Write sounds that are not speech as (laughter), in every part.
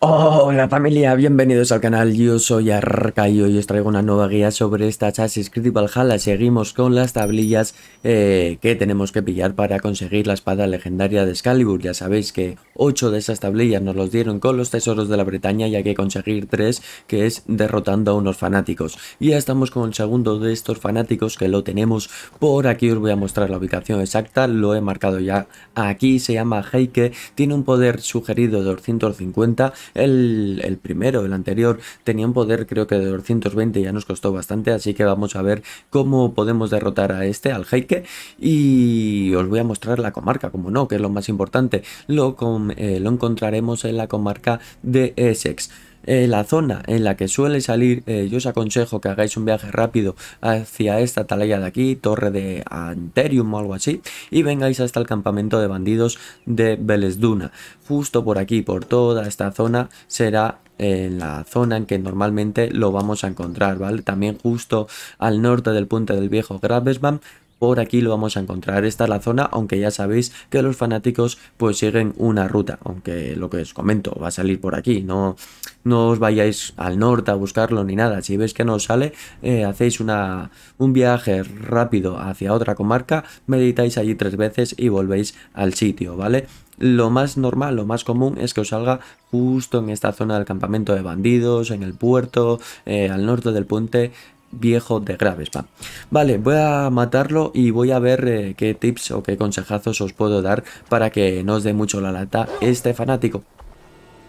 Hola familia, bienvenidos al canal, yo soy Arca y hoy os traigo una nueva guía sobre esta chasis Critical Valhalla. Seguimos con las tablillas eh, que tenemos que pillar para conseguir la espada legendaria de Excalibur. Ya sabéis que 8 de esas tablillas nos los dieron con los tesoros de la Bretaña y hay que conseguir 3 que es derrotando a unos fanáticos. Y ya estamos con el segundo de estos fanáticos que lo tenemos por aquí, os voy a mostrar la ubicación exacta, lo he marcado ya aquí, se llama Heike, tiene un poder sugerido de 250 el, el primero, el anterior, tenía un poder creo que de 220, ya nos costó bastante, así que vamos a ver cómo podemos derrotar a este, al Heike, y os voy a mostrar la comarca, como no, que es lo más importante. Lo, eh, lo encontraremos en la comarca de Essex. Eh, la zona en la que suele salir, eh, yo os aconsejo que hagáis un viaje rápido hacia esta atalaya de aquí, torre de Anterium o algo así, y vengáis hasta el campamento de bandidos de Belesduna. Justo por aquí, por toda esta zona, será eh, en la zona en que normalmente lo vamos a encontrar, ¿vale? También justo al norte del puente del viejo Gravesbam por aquí lo vamos a encontrar. Esta es la zona, aunque ya sabéis que los fanáticos pues siguen una ruta, aunque lo que os comento va a salir por aquí, no, no os vayáis al norte a buscarlo ni nada. Si veis que no os sale, eh, hacéis una, un viaje rápido hacia otra comarca, meditáis allí tres veces y volvéis al sitio, ¿vale? Lo más normal, lo más común es que os salga justo en esta zona del campamento de bandidos, en el puerto, eh, al norte del puente, viejo de Gravespa. Vale, voy a matarlo y voy a ver eh, qué tips o qué consejazos os puedo dar para que no os dé mucho la lata este fanático.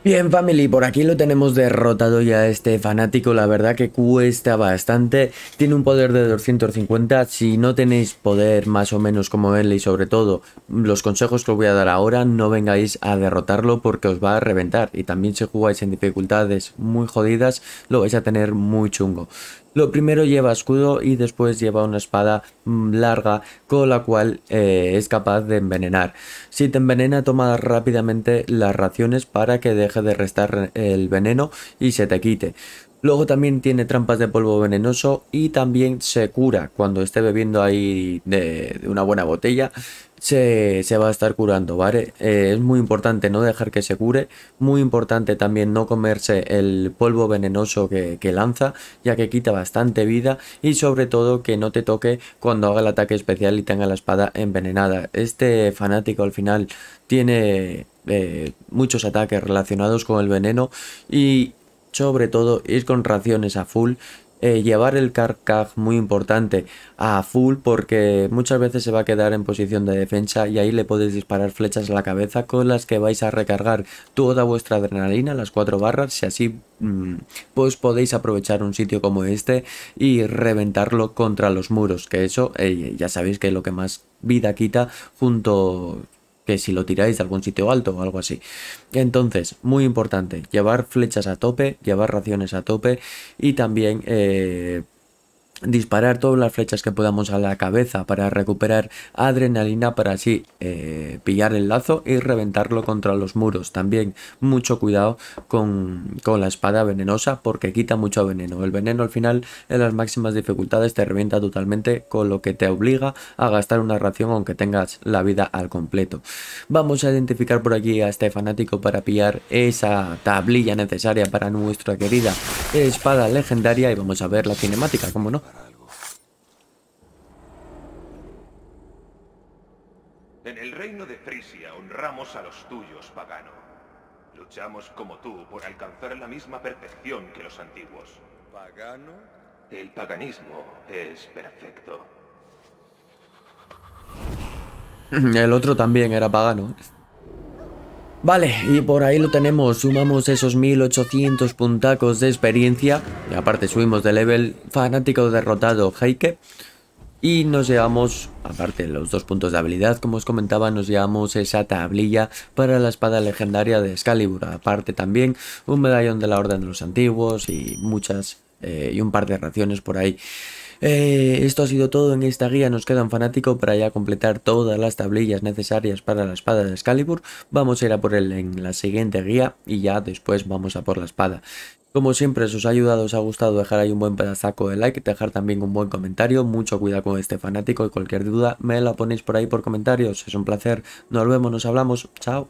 Bien family, por aquí lo tenemos derrotado ya este fanático, la verdad que cuesta bastante, tiene un poder de 250, si no tenéis poder más o menos como él y sobre todo los consejos que os voy a dar ahora, no vengáis a derrotarlo porque os va a reventar y también si jugáis en dificultades muy jodidas lo vais a tener muy chungo. Lo primero lleva escudo y después lleva una espada mm, larga con la cual eh, es capaz de envenenar. Si te envenena toma rápidamente las raciones para que de Deja de restar el veneno y se te quite. Luego también tiene trampas de polvo venenoso y también se cura. Cuando esté bebiendo ahí de, una buena botella, se, va a estar curando, ¿vale? Eh, es muy importante no dejar que se cure. Muy importante también no comerse el polvo venenoso que, lanza, ya que quita bastante vida. Y sobre todo que no te toque cuando haga el ataque especial y tenga la espada envenenada. Este fanático al final tiene eh, muchos ataques relacionados con el veneno y sobre todo ir con raciones a full eh, llevar el carcaj muy importante a full porque muchas veces se va a quedar en posición de defensa y ahí le podéis disparar flechas a la cabeza con las que vais a recargar toda vuestra adrenalina, las cuatro barras, si así mm, pues podéis aprovechar un sitio como este y reventarlo contra los muros, que eso eh, ya sabéis que es lo que más vida quita junto que si lo tiráis de algún sitio alto o algo así. Entonces, muy importante, llevar flechas a tope, llevar raciones a tope y también... Eh, disparar todas las flechas que podamos a la cabeza para recuperar adrenalina para así eh, pillar el lazo y reventarlo contra los muros. También mucho cuidado con, con, la espada venenosa porque quita mucho veneno. El veneno al final en las máximas dificultades te revienta totalmente con lo que te obliga a gastar una ración aunque tengas la vida al completo. Vamos a identificar por aquí a este fanático para pillar esa tablilla necesaria para nuestra querida espada legendaria y vamos a ver la cinemática, como no algo. En el reino de Frisia honramos a los tuyos, pagano. Luchamos como tú por alcanzar la misma perfección que los antiguos. ¿Pagano? El paganismo es perfecto. (laughs) El otro también era pagano. Vale, y por ahí lo tenemos, sumamos esos 1800 puntacos de experiencia, y aparte subimos de level, fanático derrotado Heike, y nos llevamos, aparte de los dos puntos de habilidad, como os comentaba, nos llevamos esa tablilla para la espada legendaria de Excalibur, aparte también un medallón de la Orden de los Antiguos y muchas, eh, y un par de raciones por ahí. Eh, esto ha sido todo en esta guía, nos queda un fanático para ya completar todas las tablillas necesarias para la espada de Excalibur. Vamos a ir a por él en la siguiente guía y ya después vamos a por la espada. Como siempre, si os ha ayudado, os ha gustado, dejar ahí un buen pedazaco de like, dejar también un buen comentario, mucho cuidado con este fanático y cualquier duda me la ponéis por ahí por comentarios, es un placer, nos vemos, nos hablamos, chao.